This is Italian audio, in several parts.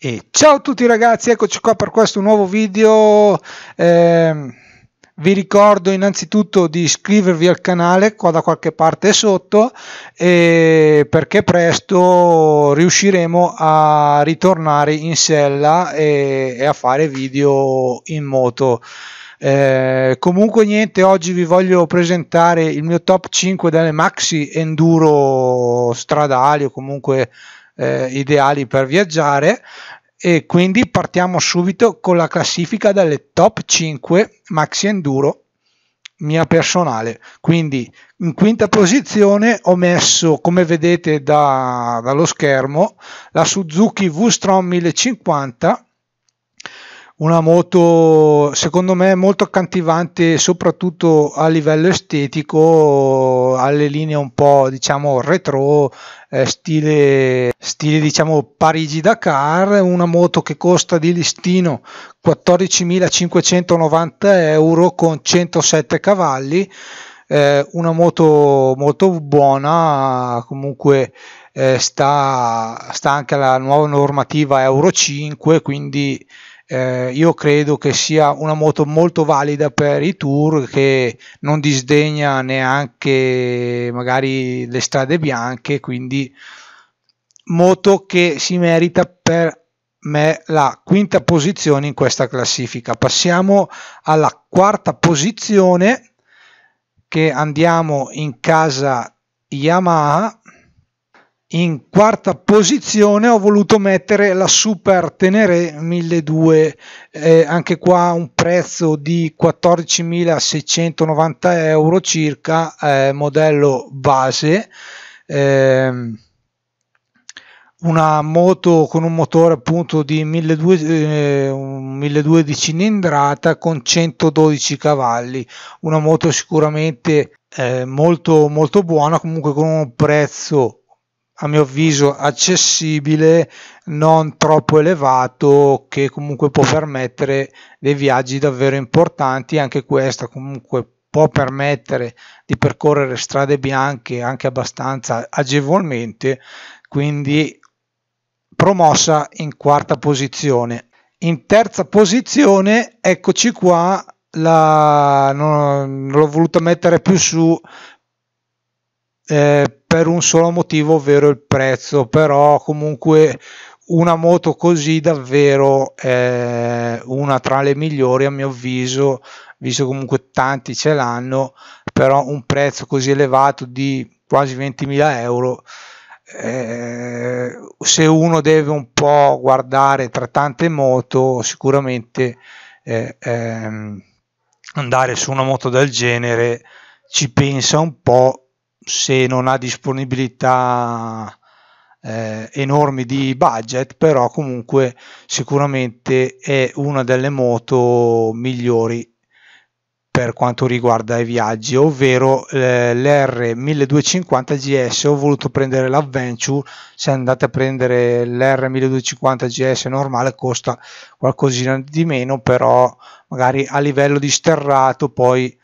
E ciao a tutti ragazzi, eccoci qua per questo nuovo video. Eh, vi ricordo innanzitutto di iscrivervi al canale qua da qualche parte sotto perché presto riusciremo a ritornare in sella e, e a fare video in moto. Eh, comunque niente, oggi vi voglio presentare il mio top 5 delle maxi enduro stradali o comunque eh, ideali per viaggiare e quindi partiamo subito con la classifica delle top 5 maxi enduro mia personale quindi in quinta posizione ho messo come vedete da, dallo schermo la Suzuki V-Strom 1050 una moto secondo me molto accantivante soprattutto a livello estetico alle linee un po' diciamo retro eh, stile, stile diciamo Parigi Dakar una moto che costa di listino 14.590 euro con 107 cavalli eh, una moto molto buona comunque eh, sta, sta anche alla nuova normativa Euro 5 quindi eh, io credo che sia una moto molto valida per i tour che non disdegna neanche magari le strade bianche, quindi moto che si merita per me la quinta posizione in questa classifica. Passiamo alla quarta posizione che andiamo in casa Yamaha in quarta posizione ho voluto mettere la Super Tenere 1200, eh, anche qua un prezzo di 14.690 euro circa, eh, modello base. Eh, una moto con un motore appunto di 1200 eh, di cilindrata con 112 cavalli, una moto sicuramente eh, molto molto buona, comunque con un prezzo a mio avviso accessibile, non troppo elevato, che comunque può permettere dei viaggi davvero importanti. Anche questa comunque può permettere di percorrere strade bianche anche abbastanza agevolmente, quindi promossa in quarta posizione. In terza posizione, eccoci qua, la, non, non l'ho voluta mettere più su eh, per un solo motivo, ovvero il prezzo, però comunque una moto così davvero è una tra le migliori a mio avviso, visto comunque tanti ce l'hanno, però un prezzo così elevato di quasi 20.000 euro, eh, se uno deve un po' guardare tra tante moto, sicuramente eh, eh, andare su una moto del genere ci pensa un po' se non ha disponibilità eh, enormi di budget, però comunque sicuramente è una delle moto migliori per quanto riguarda i viaggi, ovvero eh, l'R1250 GS, ho voluto prendere l'Adventure, se andate a prendere l'R1250 GS normale costa qualcosina di meno, però magari a livello di sterrato poi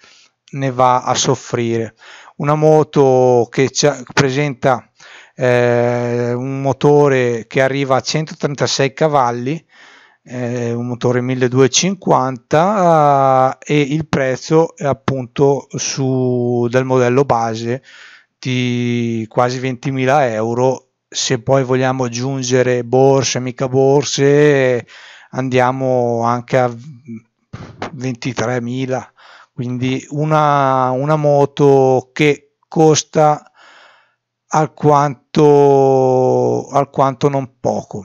ne va a soffrire una moto che presenta eh, un motore che arriva a 136 cavalli, eh, un motore 1250 eh, e il prezzo è appunto su, del modello base di quasi 20.000 euro. Se poi vogliamo aggiungere borse, mica borse, andiamo anche a 23.000 quindi una, una moto che costa alquanto, alquanto non poco.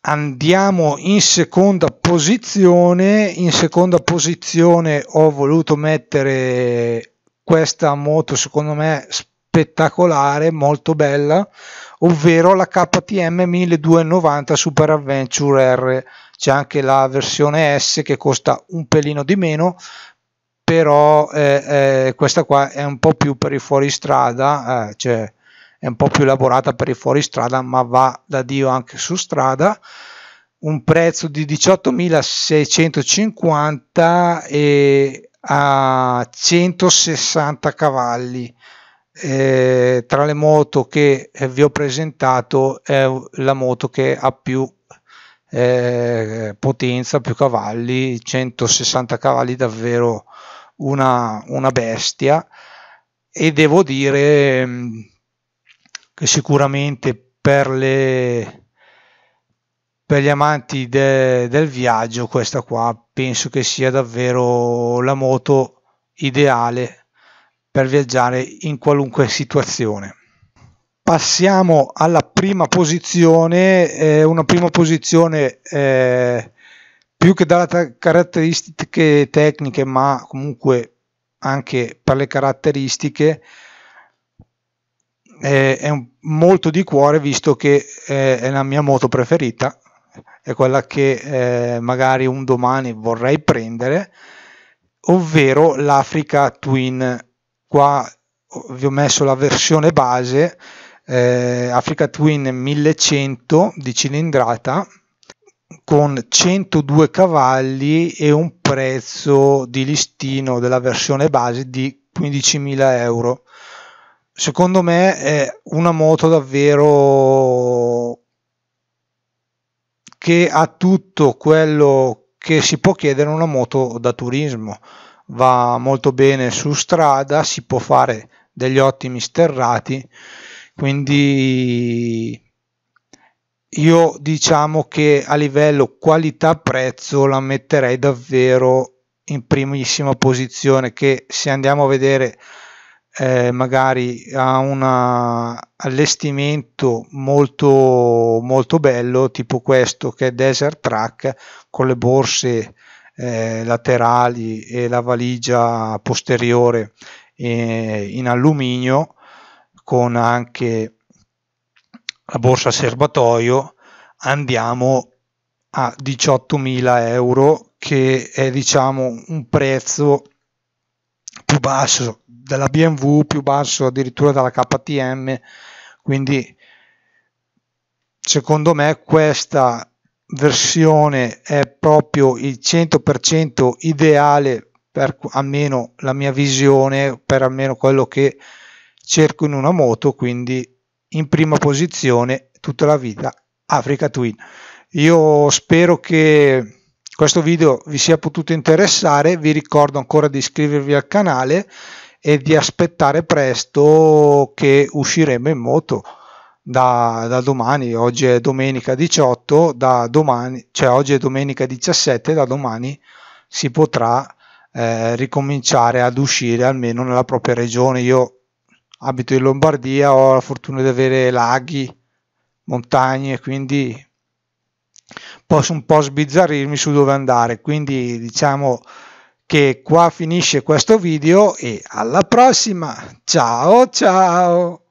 Andiamo in seconda posizione, in seconda posizione ho voluto mettere questa moto secondo me spettacolare, molto bella, ovvero la KTM 1290 Super Adventure R. C'è anche la versione S che costa un pelino di meno, però eh, eh, questa qua è un po' più per i fuoristrada, eh, cioè è un po' più elaborata per i fuoristrada, ma va da Dio anche su strada. Un prezzo di 18.650 e a 160 cavalli. Eh, tra le moto che eh, vi ho presentato è la moto che ha più eh, potenza, più cavalli, 160 cavalli davvero una, una bestia e devo dire mm, che sicuramente per, le, per gli amanti de, del viaggio questa qua penso che sia davvero la moto ideale per viaggiare in qualunque situazione. Passiamo alla prima posizione, eh, una prima posizione eh, più che dalle caratteristiche tecniche, ma comunque anche per le caratteristiche, eh, è un, molto di cuore visto che eh, è la mia moto preferita, è quella che eh, magari un domani vorrei prendere, ovvero l'Africa Twin. Qua vi ho messo la versione base, eh, Africa Twin 1100 di cilindrata con 102 cavalli e un prezzo di listino della versione base di 15.000 euro. Secondo me è una moto davvero che ha tutto quello che si può chiedere una moto da turismo. Va molto bene su strada, si può fare degli ottimi sterrati, quindi io diciamo che a livello qualità-prezzo la metterei davvero in primissima posizione che se andiamo a vedere eh, magari ha un allestimento molto molto bello tipo questo che è Desert Track con le borse eh, laterali e la valigia posteriore eh, in alluminio con anche la borsa serbatoio andiamo a 18.000 euro che è diciamo un prezzo più basso della BMW più basso addirittura della KTM quindi secondo me questa versione è proprio il 100% ideale per almeno la mia visione per almeno quello che cerco in una moto quindi in prima posizione tutta la vita Africa Twin. Io spero che questo video vi sia potuto interessare, vi ricordo ancora di iscrivervi al canale e di aspettare presto che usciremo in moto da, da domani, oggi è domenica 18, da domani, cioè oggi è domenica 17, da domani si potrà eh, ricominciare ad uscire almeno nella propria regione. Io abito in Lombardia, ho la fortuna di avere laghi, montagne, quindi posso un po' sbizzarrirmi su dove andare. Quindi diciamo che qua finisce questo video e alla prossima. Ciao ciao!